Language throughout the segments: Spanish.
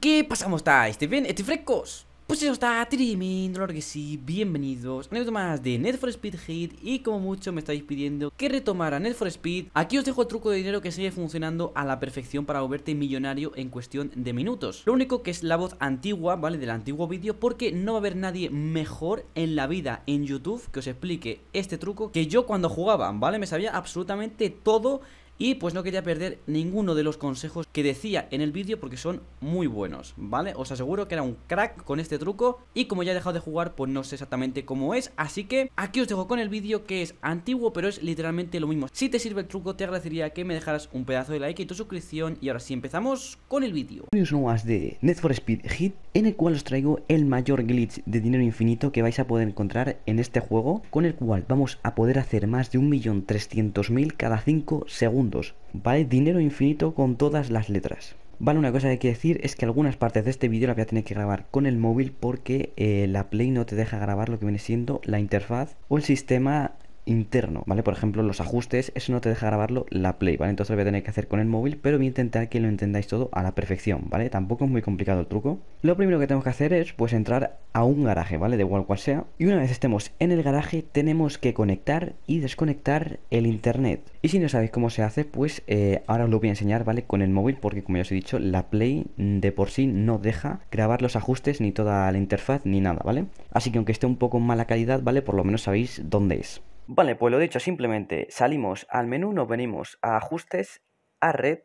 ¿qué pasamos está. estáis? bien? ¿Estáis frescos? Pues eso está tremendo, claro que sí, bienvenidos a un más de Net for Speed Hit y como mucho me estáis pidiendo que retomara Net for Speed, aquí os dejo el truco de dinero que sigue funcionando a la perfección para volverte millonario en cuestión de minutos. Lo único que es la voz antigua, ¿vale? Del antiguo vídeo porque no va a haber nadie mejor en la vida en YouTube que os explique este truco que yo cuando jugaba, ¿vale? Me sabía absolutamente todo y pues no quería perder ninguno de los consejos que decía en el vídeo porque son muy buenos, ¿vale? Os aseguro que era un crack con este truco y como ya he dejado de jugar pues no sé exactamente cómo es, así que aquí os dejo con el vídeo que es antiguo pero es literalmente lo mismo. Si te sirve el truco te agradecería que me dejaras un pedazo de like y tu suscripción y ahora sí empezamos con el vídeo. nuevas de Net for Speed Hit en el cual os traigo el mayor glitch de dinero infinito que vais a poder encontrar en este juego con el cual vamos a poder hacer más de 1.300.000 cada 5 segundos ¿vale? Dinero infinito con todas las letras. Vale, una cosa que hay que decir es que algunas partes de este vídeo las voy a tener que grabar con el móvil porque eh, la Play no te deja grabar lo que viene siendo la interfaz o el sistema interno, ¿vale? Por ejemplo, los ajustes, eso no te deja grabarlo la Play, ¿vale? Entonces lo voy a tener que hacer con el móvil, pero voy a intentar que lo entendáis todo a la perfección, ¿vale? Tampoco es muy complicado el truco. Lo primero que tenemos que hacer es, pues, entrar a un garaje, ¿vale? De igual cual sea. Y una vez estemos en el garaje, tenemos que conectar y desconectar el internet. Y si no sabéis cómo se hace, pues eh, ahora os lo voy a enseñar, ¿vale? Con el móvil, porque como ya os he dicho, la Play de por sí no deja grabar los ajustes ni toda la interfaz ni nada, ¿vale? Así que aunque esté un poco en mala calidad, ¿vale? Por lo menos sabéis dónde es. Vale, pues lo dicho, simplemente salimos al menú, nos venimos a ajustes, a red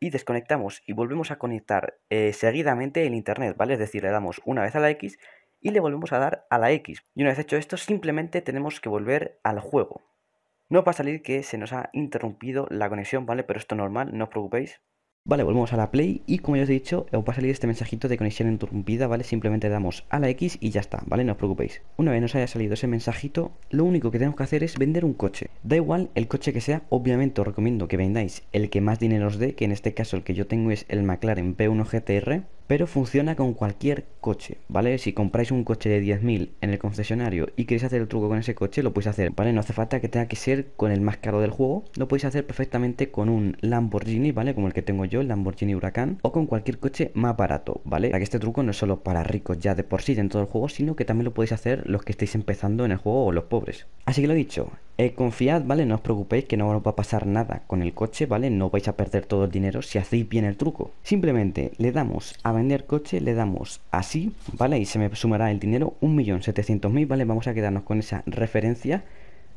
y desconectamos y volvemos a conectar eh, seguidamente el internet, ¿vale? Es decir, le damos una vez a la X y le volvemos a dar a la X. Y una vez hecho esto, simplemente tenemos que volver al juego. No va a salir que se nos ha interrumpido la conexión, ¿vale? Pero esto es normal, no os preocupéis. Vale, volvemos a la Play y como ya os he dicho, os va a salir este mensajito de conexión interrumpida, ¿vale? Simplemente damos a la X y ya está, ¿vale? No os preocupéis. Una vez nos haya salido ese mensajito, lo único que tenemos que hacer es vender un coche. Da igual el coche que sea, obviamente os recomiendo que vendáis el que más dinero os dé, que en este caso el que yo tengo es el McLaren P1 GTR, pero funciona con cualquier coche, ¿vale? Si compráis un coche de 10.000 en el concesionario y queréis hacer el truco con ese coche, lo podéis hacer, ¿vale? No hace falta que tenga que ser con el más caro del juego, lo podéis hacer perfectamente con un Lamborghini, ¿vale? Como el que tengo yo, el Lamborghini Huracán, o con cualquier coche más barato, ¿vale? Para que este truco no es solo para ricos ya de por sí dentro del juego, sino que también lo podéis hacer los que estáis empezando en el juego o los pobres. Así que lo dicho, eh, confiad, ¿vale? No os preocupéis que no os va a pasar nada con el coche, ¿vale? No vais a perder todo el dinero si hacéis bien el truco. Simplemente le damos a vender coche, le damos así, ¿vale? Y se me sumará el dinero 1.700.000, ¿vale? Vamos a quedarnos con esa referencia,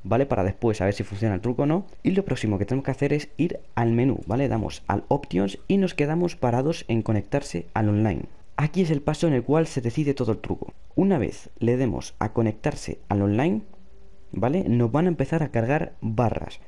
¿vale? Para después ver si funciona el truco o no. Y lo próximo que tenemos que hacer es ir al menú, ¿vale? Damos al Options y nos quedamos parados en conectarse al online. Aquí es el paso en el cual se decide todo el truco. Una vez le demos a conectarse al online, ¿vale? Nos van a empezar a cargar barras.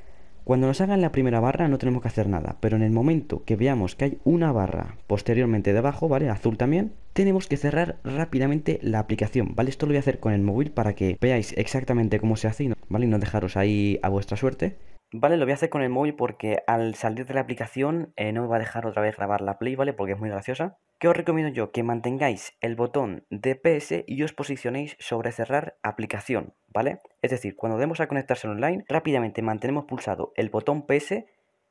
Cuando nos hagan la primera barra no tenemos que hacer nada, pero en el momento que veamos que hay una barra posteriormente debajo, ¿vale? Azul también, tenemos que cerrar rápidamente la aplicación, ¿vale? Esto lo voy a hacer con el móvil para que veáis exactamente cómo se hace, ¿vale? Y no dejaros ahí a vuestra suerte. Vale, lo voy a hacer con el móvil porque al salir de la aplicación eh, no me va a dejar otra vez grabar la play, ¿vale? Porque es muy graciosa. ¿Qué os recomiendo yo? Que mantengáis el botón de PS y os posicionéis sobre cerrar aplicación, ¿vale? Es decir, cuando demos a conectarse online, rápidamente mantenemos pulsado el botón PS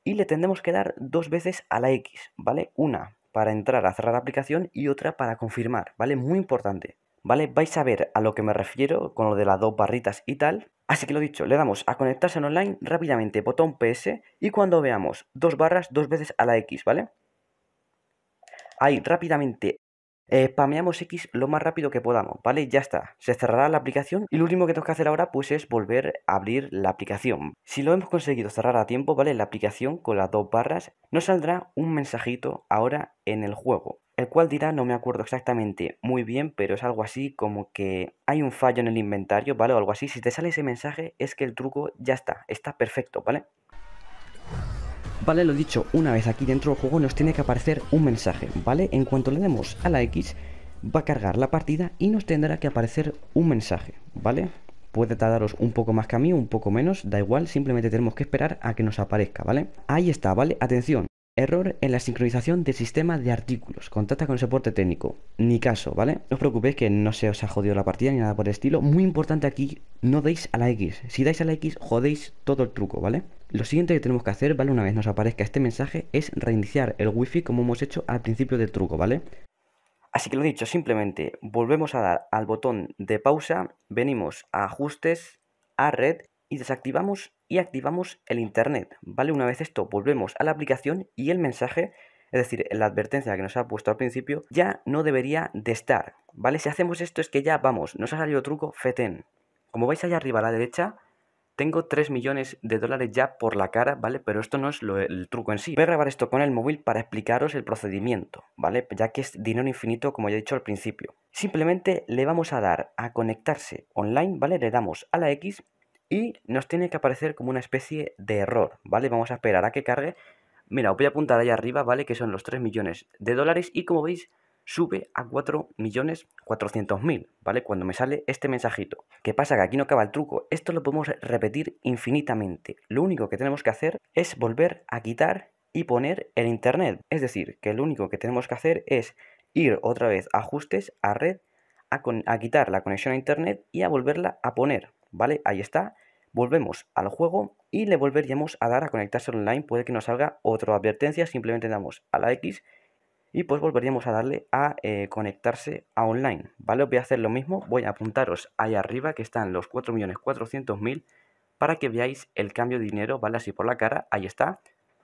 y le tendremos que dar dos veces a la X, ¿vale? Una para entrar a cerrar aplicación y otra para confirmar, ¿vale? Muy importante, ¿vale? Vais a ver a lo que me refiero con lo de las dos barritas y tal, Así que lo dicho, le damos a conectarse en online rápidamente, botón PS, y cuando veamos dos barras dos veces a la X, ¿vale? Ahí, rápidamente, eh, spameamos X lo más rápido que podamos, ¿vale? Ya está, se cerrará la aplicación y lo último que tenemos que hacer ahora pues es volver a abrir la aplicación. Si lo hemos conseguido cerrar a tiempo, ¿vale? La aplicación con las dos barras nos saldrá un mensajito ahora en el juego el cual dirá, no me acuerdo exactamente muy bien, pero es algo así como que hay un fallo en el inventario, ¿vale? O algo así. Si te sale ese mensaje es que el truco ya está, está perfecto, ¿vale? Vale, lo dicho, una vez aquí dentro del juego nos tiene que aparecer un mensaje, ¿vale? En cuanto le demos a la X, va a cargar la partida y nos tendrá que aparecer un mensaje, ¿vale? Puede tardaros un poco más que a mí, un poco menos, da igual, simplemente tenemos que esperar a que nos aparezca, ¿vale? Ahí está, ¿vale? Atención, Error en la sincronización del sistema de artículos. Contacta con el soporte técnico. Ni caso, ¿vale? No os preocupéis que no se os ha jodido la partida ni nada por el estilo. Muy importante aquí, no deis a la X. Si dais a la X, jodéis todo el truco, ¿vale? Lo siguiente que tenemos que hacer, ¿vale? Una vez nos aparezca este mensaje, es reiniciar el wifi como hemos hecho al principio del truco, ¿vale? Así que lo dicho, simplemente volvemos a dar al botón de pausa, venimos a ajustes, a red y desactivamos y activamos el Internet, ¿vale? Una vez esto, volvemos a la aplicación y el mensaje, es decir, la advertencia que nos ha puesto al principio, ya no debería de estar, ¿vale? Si hacemos esto es que ya, vamos, nos ha salido truco FETEN. Como veis allá arriba a la derecha, tengo 3 millones de dólares ya por la cara, ¿vale? Pero esto no es lo, el truco en sí. Voy a grabar esto con el móvil para explicaros el procedimiento, ¿vale? Ya que es dinero infinito, como ya he dicho al principio. Simplemente le vamos a dar a conectarse online, ¿vale? Le damos a la X y nos tiene que aparecer como una especie de error, ¿vale? Vamos a esperar a que cargue. Mira, os voy a apuntar ahí arriba, ¿vale? Que son los 3 millones de dólares y como veis sube a 4 millones 400 mil, ¿vale? Cuando me sale este mensajito. ¿Qué pasa? Que aquí no acaba el truco. Esto lo podemos repetir infinitamente. Lo único que tenemos que hacer es volver a quitar y poner el internet. Es decir, que lo único que tenemos que hacer es ir otra vez a ajustes, a red, a, a quitar la conexión a internet y a volverla a poner. ¿vale? Ahí está. Volvemos al juego y le volveríamos a dar a conectarse online. Puede que nos salga otra advertencia. Simplemente damos a la X y pues volveríamos a darle a eh, conectarse a online. ¿Vale? voy a hacer lo mismo. Voy a apuntaros ahí arriba que están los 4.400.000 para que veáis el cambio de dinero, ¿vale? Así por la cara. Ahí está.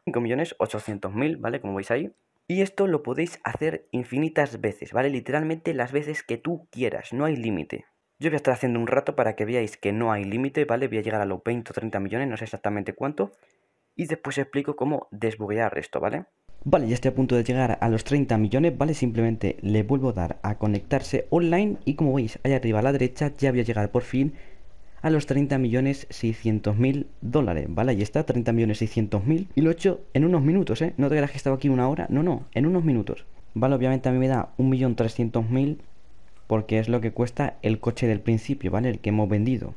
5.800.000, ¿vale? Como veis ahí. Y esto lo podéis hacer infinitas veces, ¿vale? Literalmente las veces que tú quieras, no hay límite. Yo voy a estar haciendo un rato para que veáis que no hay límite, ¿vale? Voy a llegar a los 20 o 30 millones, no sé exactamente cuánto. Y después explico cómo desbuguear esto, ¿vale? Vale, ya estoy a punto de llegar a los 30 millones, ¿vale? Simplemente le vuelvo a dar a conectarse online y como veis, allá arriba a la derecha ya voy a llegar por fin a los 30 millones 600 mil dólares, ¿vale? Ahí está, 30 millones mil y lo he hecho en unos minutos, ¿eh? No te creas que he estado aquí una hora, no, no, en unos minutos. Vale, obviamente a mí me da 1.300.000 porque es lo que cuesta el coche del principio, ¿vale? El que hemos vendido.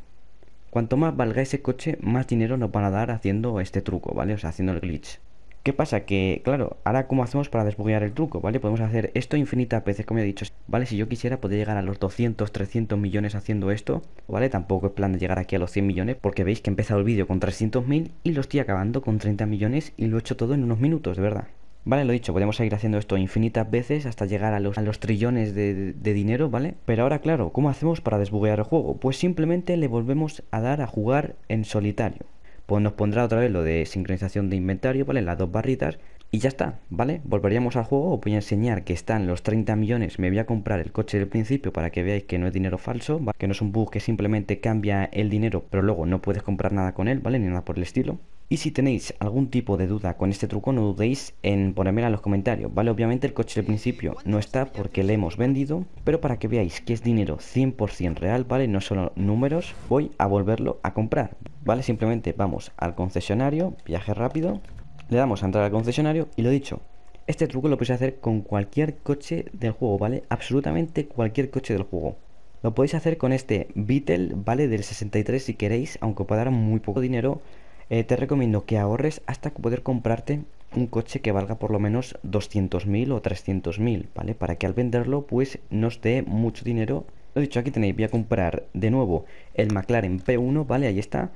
Cuanto más valga ese coche, más dinero nos van a dar haciendo este truco, ¿vale? O sea, haciendo el glitch. ¿Qué pasa? Que, claro, ahora cómo hacemos para desbloquear el truco, ¿vale? Podemos hacer esto infinitas veces, como he dicho, ¿vale? Si yo quisiera, poder llegar a los 200, 300 millones haciendo esto, ¿vale? Tampoco es plan de llegar aquí a los 100 millones, porque veis que he empezado el vídeo con 300.000 y lo estoy acabando con 30 millones y lo he hecho todo en unos minutos, de verdad. Vale, lo dicho, podemos seguir haciendo esto infinitas veces hasta llegar a los, a los trillones de, dinero, ¿vale? Pero ahora, claro, ¿cómo hacemos para desbuguear el juego? Pues simplemente le volvemos a dar a jugar en solitario. Pues nos pondrá otra vez lo de sincronización de inventario, ¿vale? Las dos barritas. Y ya está, ¿vale? Volveríamos al juego, os voy a enseñar que están los 30 millones, me voy a comprar el coche del principio para que veáis que no es dinero falso, que no es un bug que simplemente cambia el dinero, pero luego no puedes comprar nada con él, ¿vale? Ni nada por el estilo. Y si tenéis algún tipo de duda con este truco, no dudéis en ponerme en los comentarios, ¿vale? Obviamente el coche del principio no está porque le hemos vendido, pero para que veáis que es dinero 100% real, ¿vale? No solo números, voy a volverlo a comprar, ¿vale? Simplemente vamos al concesionario, viaje rápido, le damos a entrar al concesionario y lo dicho, este truco lo podéis hacer con cualquier coche del juego, ¿vale? Absolutamente cualquier coche del juego. Lo podéis hacer con este Beetle, ¿vale? Del 63 si queréis, aunque os dar muy poco dinero, eh, te recomiendo que ahorres hasta poder comprarte un coche que valga por lo menos 200.000 o 300.000, ¿vale? Para que al venderlo pues nos dé mucho dinero. Lo dicho, aquí tenéis, voy a comprar de nuevo el McLaren P1, ¿vale? Ahí está.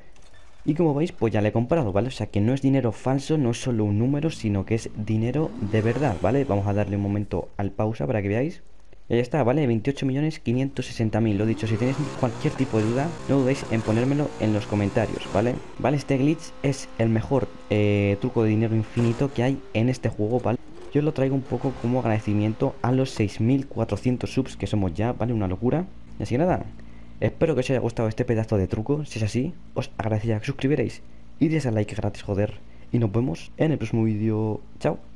Y como veis, pues ya le he comprado, ¿vale? O sea que no es dinero falso, no es solo un número, sino que es dinero de verdad, ¿vale? Vamos a darle un momento al pausa para que veáis. Y ahí está, ¿vale? 28.560.000, lo dicho, si tenéis cualquier tipo de duda, no dudéis en ponérmelo en los comentarios, ¿vale? Vale, este glitch es el mejor eh, truco de dinero infinito que hay en este juego, ¿vale? Yo lo traigo un poco como agradecimiento a los 6.400 subs que somos ya, ¿vale? Una locura. Y así que nada, espero que os haya gustado este pedazo de truco. Si es así, os agradecería que suscribierais y deis al like gratis, joder. Y nos vemos en el próximo vídeo. Chao.